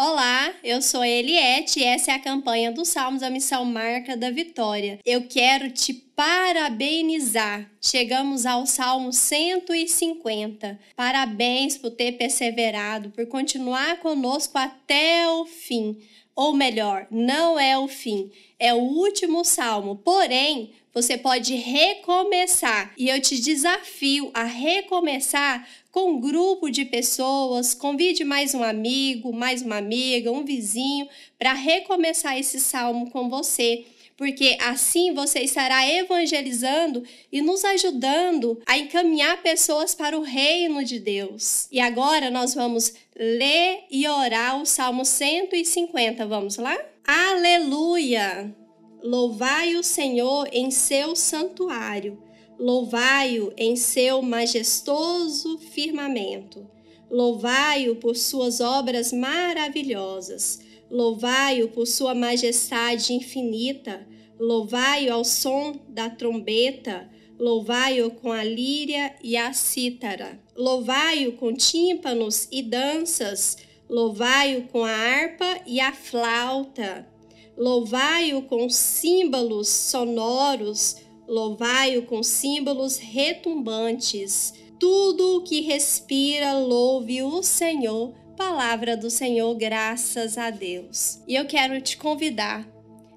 Olá, eu sou a Eliette e essa é a campanha dos Salmos, a missão marca da vitória. Eu quero te parabenizar. Chegamos ao Salmo 150. Parabéns por ter perseverado, por continuar conosco até o fim. Ou melhor, não é o fim, é o último salmo. Porém, você pode recomeçar. E eu te desafio a recomeçar com um grupo de pessoas, convide mais um amigo, mais uma amiga, um vizinho para recomeçar esse salmo com você porque assim você estará evangelizando e nos ajudando a encaminhar pessoas para o reino de Deus. E agora nós vamos ler e orar o Salmo 150. Vamos lá? Aleluia! Louvai o Senhor em seu santuário, louvai-o em seu majestoso firmamento, louvai-o por suas obras maravilhosas Louvai-o por sua majestade infinita, louvai-o ao som da trombeta, louvai-o com a líria e a cítara, louvai-o com tímpanos e danças, louvai-o com a harpa e a flauta, louvai-o com símbolos sonoros, louvai-o com símbolos retumbantes. Tudo o que respira, louve o Senhor palavra do Senhor, graças a Deus. E eu quero te convidar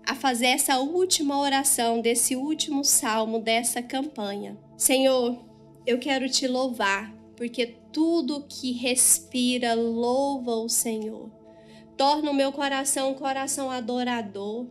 a fazer essa última oração desse último salmo dessa campanha. Senhor, eu quero te louvar, porque tudo que respira louva o Senhor. Torna o meu coração um coração adorador,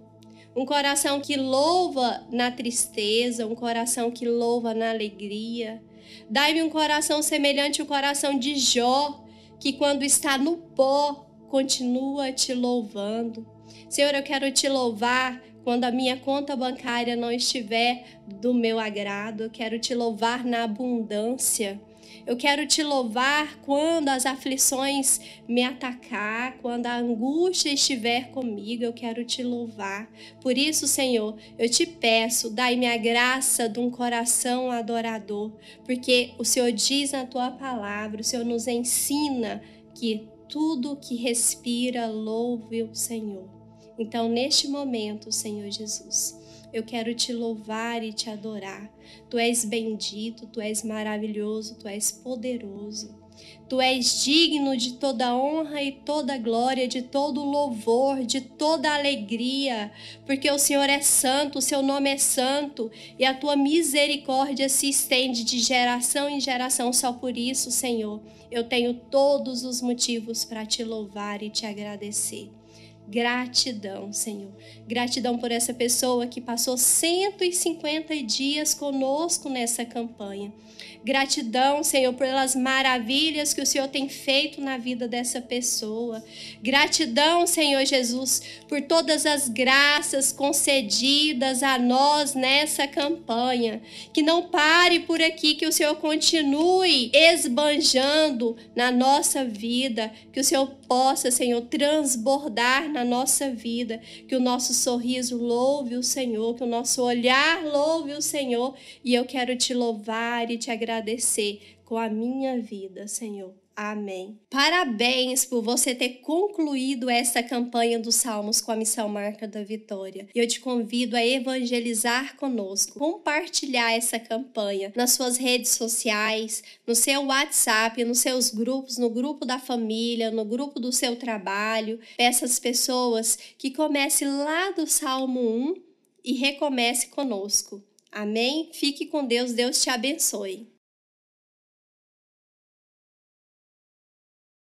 um coração que louva na tristeza, um coração que louva na alegria. Dai-me um coração semelhante ao coração de Jó, que quando está no pó, continua te louvando. Senhor, eu quero te louvar quando a minha conta bancária não estiver do meu agrado, eu quero te louvar na abundância. Eu quero te louvar quando as aflições me atacar, quando a angústia estiver comigo, eu quero te louvar. Por isso, Senhor, eu te peço, dai-me a graça de um coração adorador, porque o Senhor diz na tua palavra, o Senhor nos ensina que tudo que respira louve o Senhor. Então, neste momento, Senhor Jesus, eu quero te louvar e te adorar. Tu és bendito, tu és maravilhoso, tu és poderoso. Tu és digno de toda honra e toda glória, de todo louvor, de toda alegria, porque o Senhor é santo, o seu nome é santo e a tua misericórdia se estende de geração em geração. Só por isso, Senhor, eu tenho todos os motivos para te louvar e te agradecer. Gratidão, Senhor. Gratidão por essa pessoa que passou 150 dias conosco nessa campanha. Gratidão, Senhor, pelas maravilhas que o Senhor tem feito na vida dessa pessoa. Gratidão, Senhor Jesus, por todas as graças concedidas a nós nessa campanha. Que não pare por aqui, que o Senhor continue esbanjando na nossa vida, que o Senhor possa, Senhor, transbordar na nossa vida, que o nosso sorriso louve o Senhor, que o nosso olhar louve o Senhor. E eu quero te louvar e te agradecer agradecer com a minha vida, Senhor. Amém. Parabéns por você ter concluído essa campanha dos Salmos com a missão Marca da Vitória. E eu te convido a evangelizar conosco, compartilhar essa campanha nas suas redes sociais, no seu WhatsApp, nos seus grupos, no grupo da família, no grupo do seu trabalho. Peça às pessoas que comece lá do Salmo 1 e recomece conosco. Amém? Fique com Deus, Deus te abençoe.